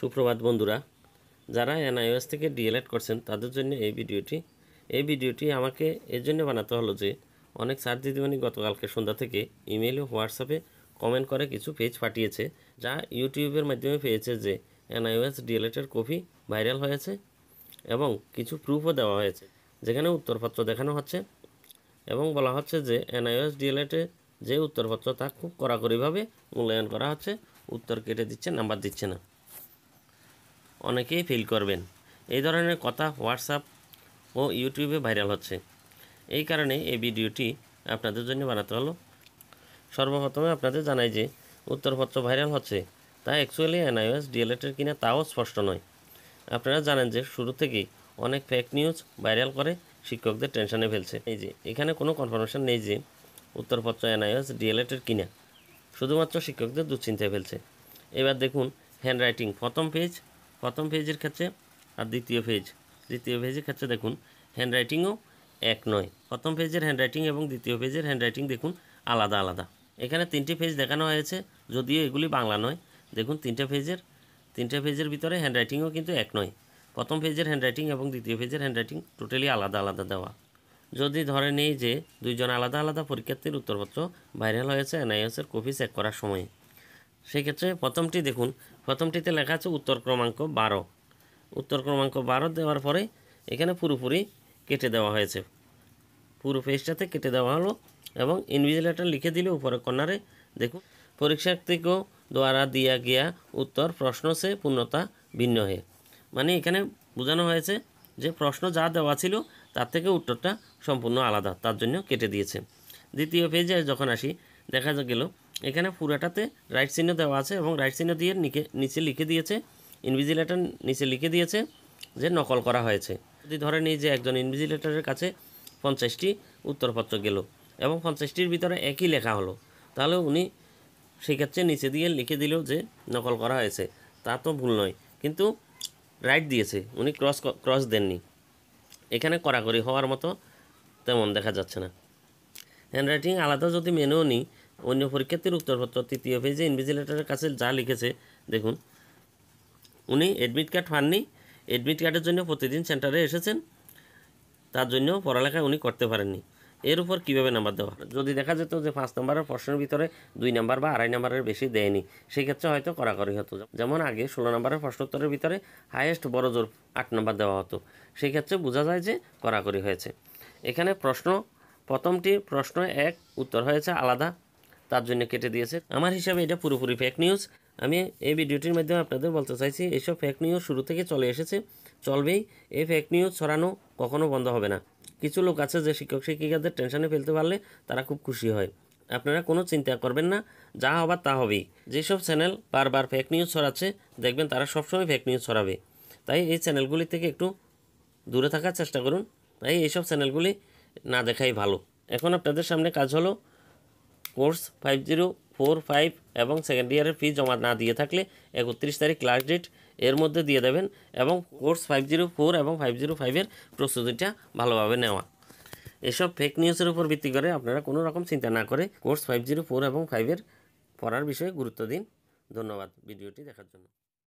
সুপ্রভাত বন্ধুরা যারা এনআইওএস থেকে ডিএলএড করছেন তাদের জন্য এই ভিডিওটি এই ভিডিওটি আমাকে এর জন্য বানাতে হলো যে অনেক সার দিদিমণি গতকালকে সন্ধ্যা থেকে ইমেল ও হোয়াটসঅ্যাপে কমেন্ট করে কিছু পেজ পাঠিয়েছে যা ইউটিউবের মাধ্যমে পেয়েছে যে এনআইওএস ডিএলএডের কপি ভাইরাল হয়েছে এবং কিছু প্রুফও দেওয়া হয়েছে যেখানে উত্তরপত্র দেখানো হচ্ছে এবং বলা হচ্ছে যে এনআইওএস ডিএলএডের যে উত্তরপত্র তা খুব কড়াকড়িভাবে মূল্যায়ন করা হচ্ছে উত্তর কেটে দিচ্ছে নাম্বার দিচ্ছে না অনেকেই ফিল করবেন এই ধরনের কথা হোয়াটসঅ্যাপ ও ইউটিউবে ভাইরাল হচ্ছে এই কারণে এই ভিডিওটি আপনাদের জন্য বানাতে হলো সর্বপ্রথমে আপনাদের জানাই যে উত্তরপত্র ভাইরাল হচ্ছে তা অ্যাকচুয়ালি এনআইওএস ডিএলএটের কিনা তাও স্পষ্ট নয় আপনারা জানেন যে শুরু থেকেই অনেক ফেক নিউজ ভাইরাল করে শিক্ষকদের টেনশনে ফেলছে এই যে এখানে কোনো কনফার্মেশন নেই যে উত্তরপত্র e এনআইওএস ডিএলএটের কিনা শুধুমাত্র শিক্ষকদের দুশ্চিন্তায় ফেলছে এবার দেখুন হ্যান্ড রাইটিং প্রথম পেজ প্রথম পেজের ক্ষেত্রে আর দ্বিতীয় পেজ দ্বিতীয় পেজের ক্ষেত্রে দেখুন হ্যান্ডরাইটিংও এক নয় প্রথম পেজের হ্যান্ডরাইটিং এবং দ্বিতীয় পেজের হ্যান্ডরাইটিং দেখুন আলাদা আলাদা এখানে তিনটি পেজ দেখানো হয়েছে যদিও এগুলি বাংলা নয় দেখুন তিনটে পেজের তিনটে পেজের ভিতরে হ্যান্ডরাইটিংও কিন্তু এক নয় প্রথম পেজের হ্যান্ডরাইটিং এবং দ্বিতীয় পেজের হ্যান্ডরাইটিং টোটালি আলাদা আলাদা দেওয়া যদি ধরে নেই যে দুইজন আলাদা আলাদা পরীক্ষার্থীর উত্তরপত্র ভাইরাল হয়েছে এনআইএসের কপি চেক করার সময়ে সেক্ষেত্রে প্রথমটি দেখুন প্রথমটিতে লেখা আছে উত্তর ক্রমাঙ্ক বারো উত্তর ক্রমাঙ্ক বারো দেওয়ার পরে এখানে পুরোপুরি কেটে দেওয়া হয়েছে পুরো পেজটাতে কেটে দেওয়া হলো এবং ইনভিজিলেটার লিখে দিলে উপরে কর্নারে দেখুন পরীক্ষার্থীকেও দ্বারা দিয়া গিয়া উত্তর প্রশ্ন সে পূর্ণতা ভিন্ন হয়ে মানে এখানে বোঝানো হয়েছে যে প্রশ্ন যা দেওয়া ছিল তার থেকে উত্তরটা সম্পূর্ণ আলাদা তার জন্য কেটে দিয়েছে দ্বিতীয় পেজে যখন আসি দেখা গেল এখানে পুরাটাতে রাইট চিহ্ন দেওয়া আছে এবং রাইট চিহ্ন দিয়ে নিচে লিখে দিয়েছে ইনভিজিলেটার নিচে লিখে দিয়েছে যে নকল করা হয়েছে যদি ধরে নিই যে একজন ইনভিজিলেটরের কাছে পঞ্চাশটি উত্তরপত্র গেল এবং পঞ্চাশটির ভিতরে একই লেখা হলো তাহলে উনি সেক্ষেত্রে নিচে দিয়ে লিখে দিল যে নকল করা হয়েছে তা তো ভুল নয় কিন্তু রাইট দিয়েছে উনি ক্রস ক্রস দেননি এখানে কড়াকড়ি হওয়ার মতো তেমন দেখা যাচ্ছে না হ্যান্ডরাইটিং আলাদা যদি মেনেও নিই অন্য পরীক্ষার্থীর উত্তরপত্র তৃতীয় পেজে ইনভিজিলেটরের কাছে যা লিখেছে দেখুন উনি অ্যাডমিট কার্ড পাননি অ্যাডমিট কার্ডের জন্য প্রতিদিন সেন্টারে এসেছেন তার জন্য পড়ালেখা উনি করতে পারেননি এর উপর কীভাবে নাম্বার দেওয়া যদি দেখা যেত যে পাঁচ নম্বরের প্রশ্নের ভিতরে দুই নাম্বার বা আড়াই নাম্বারের বেশি দেয়নি সেই ক্ষেত্রে হয়তো করাকরি হতো যেমন আগে ষোলো নম্বরের প্রশ্নোত্তরের ভিতরে হায়েস্ট বড় জোর আট নম্বর দেওয়া হতো সেই ক্ষেত্রে বোঝা যায় যে করাকরি হয়েছে এখানে প্রশ্ন প্রথমটি প্রশ্ন এক উত্তর হয়েছে আলাদা তার জন্য কেটে দিয়েছে আমার হিসাবে এটা পুরোপুরি ফেক নিউজ আমি এই ভিডিওটির মাধ্যমে আপনাদের বলতে চাইছি এইসব ফেক নিউজ শুরু থেকে চলে এসেছে চলবেই এই ফেক নিউজ ছড়ানো কখনো বন্ধ হবে না কিছু লোক আছে যে শিক্ষক শিক্ষিকাদের টেনশনে ফেলতে পারলে তারা খুব খুশি হয় আপনারা কোনো চিন্তা করবেন না যা হবার তা হবেই যেসব চ্যানেল বারবার ফেক নিউজ ছড়াচ্ছে দেখবেন তারা সবসময় ফেক নিউজ ছড়াবে তাই এই চ্যানেলগুলি থেকে একটু দূরে থাকার চেষ্টা করুন তাই এইসব চ্যানেলগুলি না দেখাই ভালো এখন আপনাদের সামনে কাজ হলো course five zero four five এবং সেকেন্ড ইয়ারের ফি জমা না দিয়ে থাকলে একত্রিশ তারিখ ক্লাস ডেট এর মধ্যে দিয়ে দেবেন এবং কোর্স ফাইভ জিরো ফোর এবং ফাইভ জিরো ফাইভের প্রস্তুতিটা ভালোভাবে নেওয়া এসব ফেক নিউজের উপর ভিত্তি করে আপনারা কোনো রকম চিন্তা না করে কোর্স ফাইভ জিরো ফোর এবং ফাইভের পড়ার বিষয়ে গুরুত্ব দিন ধন্যবাদ ভিডিওটি দেখার জন্য